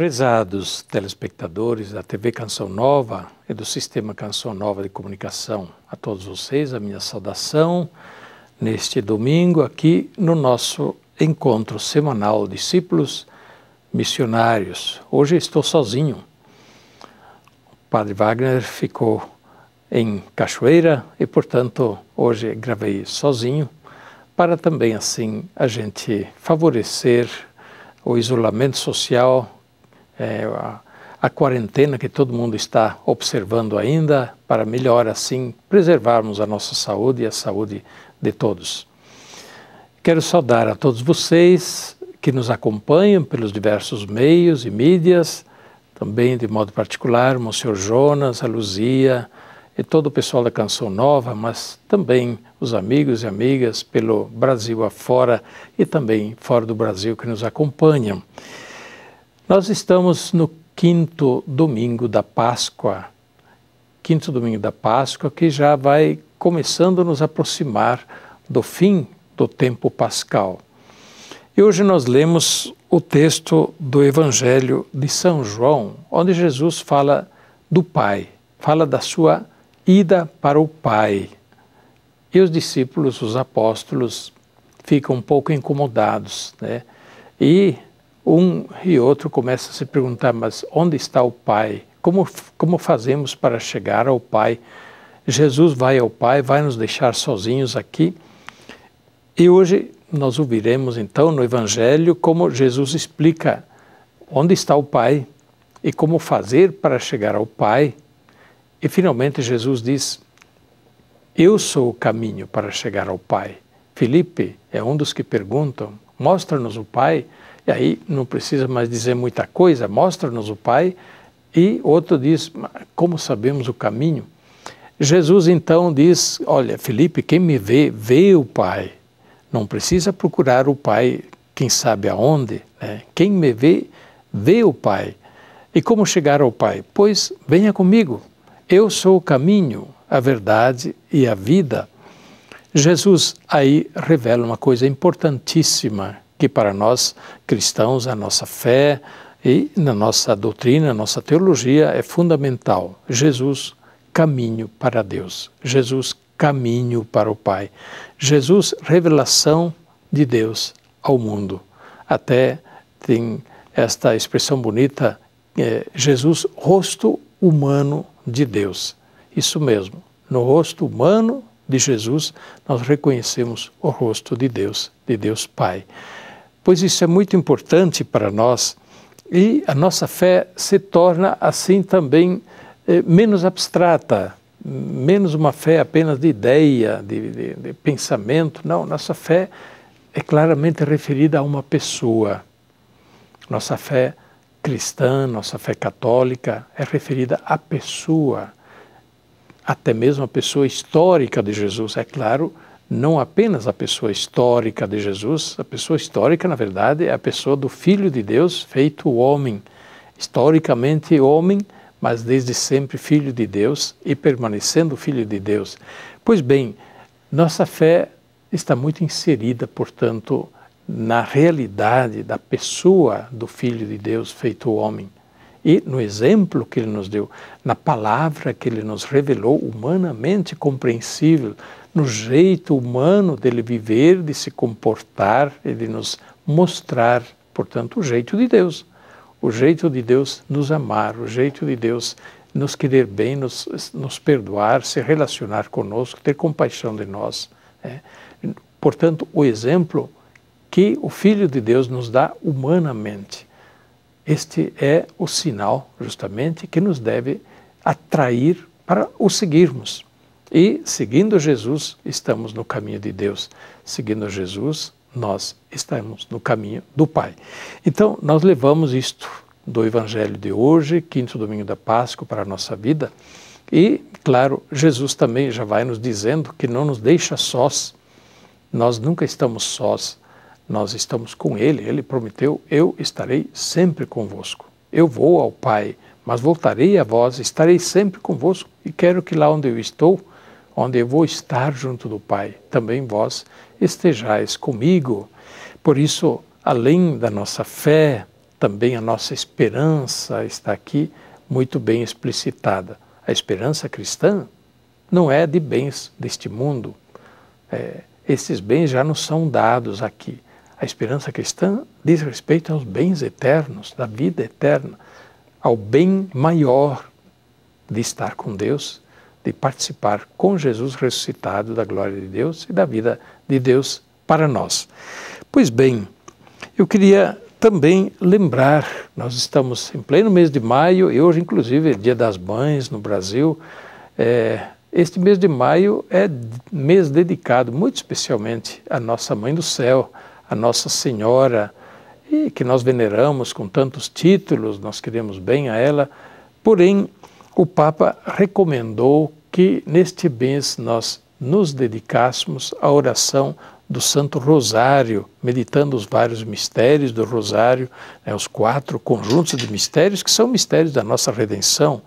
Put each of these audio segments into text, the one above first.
Prezados telespectadores da TV Canção Nova e do Sistema Canção Nova de Comunicação, a todos vocês a minha saudação neste domingo aqui no nosso encontro semanal Discípulos Missionários. Hoje estou sozinho. O padre Wagner ficou em Cachoeira e, portanto, hoje gravei sozinho para também assim a gente favorecer o isolamento social é, a, a quarentena que todo mundo está observando ainda, para melhor assim preservarmos a nossa saúde e a saúde de todos. Quero saudar a todos vocês que nos acompanham pelos diversos meios e mídias, também de modo particular, o Monsenhor Jonas, a Luzia e todo o pessoal da Canção Nova, mas também os amigos e amigas pelo Brasil afora e também fora do Brasil que nos acompanham. Nós estamos no quinto domingo da Páscoa, quinto domingo da Páscoa, que já vai começando a nos aproximar do fim do tempo pascal. E hoje nós lemos o texto do Evangelho de São João, onde Jesus fala do Pai, fala da sua ida para o Pai. E os discípulos, os apóstolos, ficam um pouco incomodados, né? E um e outro começam a se perguntar: mas onde está o Pai? Como, como fazemos para chegar ao Pai? Jesus vai ao Pai, vai nos deixar sozinhos aqui. E hoje nós ouviremos então no Evangelho como Jesus explica onde está o Pai e como fazer para chegar ao Pai. E finalmente Jesus diz: Eu sou o caminho para chegar ao Pai. Felipe é um dos que perguntam: Mostra-nos o Pai e aí não precisa mais dizer muita coisa, mostra-nos o Pai. E outro diz: Como sabemos o caminho? Jesus então diz: Olha, Felipe, quem me vê, vê o Pai. Não precisa procurar o Pai, quem sabe aonde. Né? Quem me vê, vê o Pai. E como chegar ao Pai? Pois venha comigo. Eu sou o caminho, a verdade e a vida. Jesus aí revela uma coisa importantíssima que para nós cristãos a nossa fé e na nossa doutrina, na nossa teologia é fundamental. Jesus, caminho para Deus. Jesus, caminho para o Pai. Jesus, revelação de Deus ao mundo. Até tem esta expressão bonita, é, Jesus, rosto humano de Deus. Isso mesmo, no rosto humano de Jesus, nós reconhecemos o rosto de Deus, de Deus Pai pois isso é muito importante para nós e a nossa fé se torna assim também eh, menos abstrata, menos uma fé apenas de ideia, de, de, de pensamento. Não, nossa fé é claramente referida a uma pessoa. Nossa fé cristã, nossa fé católica é referida à pessoa, até mesmo à pessoa histórica de Jesus. É claro não apenas a pessoa histórica de Jesus, a pessoa histórica, na verdade, é a pessoa do Filho de Deus feito homem, historicamente homem, mas desde sempre Filho de Deus e permanecendo Filho de Deus. Pois bem, nossa fé está muito inserida, portanto, na realidade da pessoa do Filho de Deus feito homem e no exemplo que ele nos deu, na palavra que ele nos revelou humanamente compreensível no jeito humano dele viver, de se comportar, e de nos mostrar, portanto, o jeito de Deus. O jeito de Deus nos amar, o jeito de Deus nos querer bem, nos, nos perdoar, se relacionar conosco, ter compaixão de nós. Né? Portanto, o exemplo que o Filho de Deus nos dá humanamente. Este é o sinal, justamente, que nos deve atrair para o seguirmos. E seguindo Jesus, estamos no caminho de Deus. Seguindo Jesus, nós estamos no caminho do Pai. Então, nós levamos isto do Evangelho de hoje, quinto domingo da Páscoa, para a nossa vida. E, claro, Jesus também já vai nos dizendo que não nos deixa sós. Nós nunca estamos sós. Nós estamos com Ele. Ele prometeu: Eu estarei sempre convosco. Eu vou ao Pai, mas voltarei a vós, estarei sempre convosco e quero que lá onde eu estou, onde eu vou estar junto do Pai, também vós estejais comigo. Por isso, além da nossa fé, também a nossa esperança está aqui muito bem explicitada. A esperança cristã não é de bens deste mundo. É, esses bens já nos são dados aqui. A esperança cristã diz respeito aos bens eternos, da vida eterna, ao bem maior de estar com Deus de participar com Jesus ressuscitado da glória de Deus e da vida de Deus para nós. Pois bem, eu queria também lembrar, nós estamos em pleno mês de maio e hoje, inclusive, é Dia das Mães no Brasil. É, este mês de maio é mês dedicado muito especialmente à Nossa Mãe do Céu, à Nossa Senhora, e que nós veneramos com tantos títulos, nós queremos bem a ela. Porém, o Papa recomendou que neste mês nós nos dedicássemos à oração do Santo Rosário, meditando os vários mistérios do Rosário, né, os quatro conjuntos de mistérios que são mistérios da nossa redenção,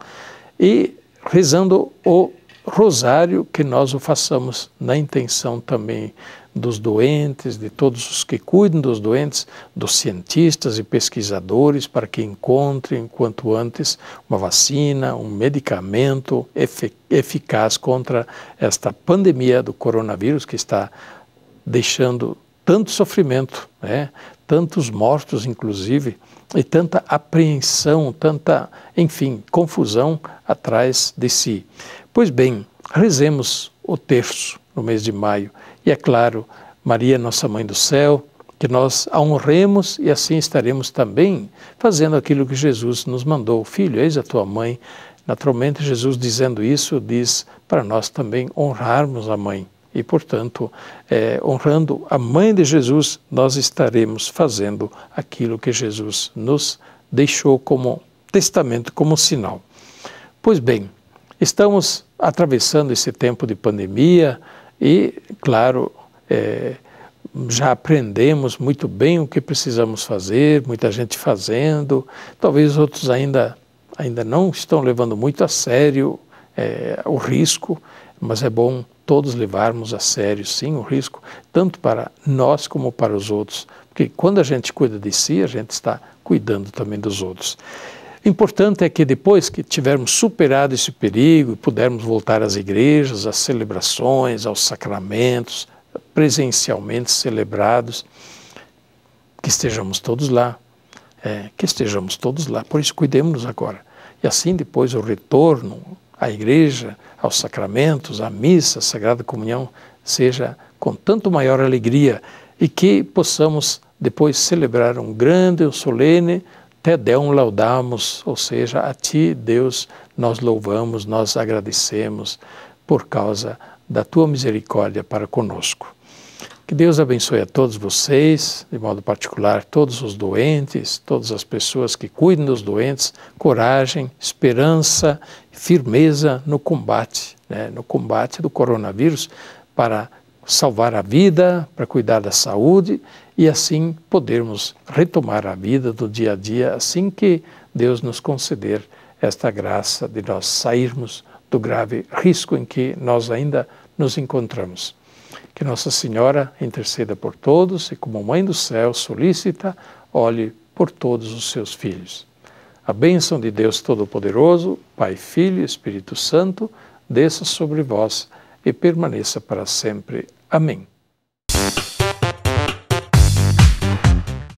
e rezando o rosário, que nós o façamos na intenção também dos doentes, de todos os que cuidam dos doentes, dos cientistas e pesquisadores, para que encontrem quanto antes uma vacina, um medicamento eficaz contra esta pandemia do coronavírus que está deixando tanto sofrimento, né? tantos mortos, inclusive, e tanta apreensão, tanta, enfim, confusão atrás de si. Pois bem, rezemos o terço no mês de maio. E é claro, Maria, Nossa Mãe do Céu, que nós a honremos e assim estaremos também fazendo aquilo que Jesus nos mandou. Filho, eis a tua mãe. Naturalmente, Jesus dizendo isso, diz para nós também honrarmos a mãe. E, portanto, é, honrando a mãe de Jesus, nós estaremos fazendo aquilo que Jesus nos deixou como testamento, como sinal. Pois bem, Estamos atravessando esse tempo de pandemia e, claro, é, já aprendemos muito bem o que precisamos fazer, muita gente fazendo, talvez outros ainda, ainda não estão levando muito a sério é, o risco, mas é bom todos levarmos a sério, sim, o risco, tanto para nós como para os outros, porque quando a gente cuida de si, a gente está cuidando também dos outros. O importante é que depois que tivermos superado esse perigo e pudermos voltar às igrejas, às celebrações, aos sacramentos, presencialmente celebrados, que estejamos todos lá, é, que estejamos todos lá. Por isso, cuidemos-nos agora. E assim, depois, o retorno à igreja, aos sacramentos, à missa, à Sagrada Comunhão, seja com tanto maior alegria e que possamos depois celebrar um grande, um solene te Deum Laudamos, ou seja, a ti, Deus, nós louvamos, nós agradecemos por causa da tua misericórdia para conosco. Que Deus abençoe a todos vocês, de modo particular todos os doentes, todas as pessoas que cuidam dos doentes, coragem, esperança, firmeza no combate, né, no combate do coronavírus para salvar a vida, para cuidar da saúde e assim podermos retomar a vida do dia a dia assim que Deus nos conceder esta graça de nós sairmos do grave risco em que nós ainda nos encontramos. Que Nossa Senhora interceda por todos e, como Mãe do Céu solicita, olhe por todos os seus filhos. A bênção de Deus Todo-Poderoso, Pai, Filho e Espírito Santo, desça sobre vós e permaneça para sempre. Amém.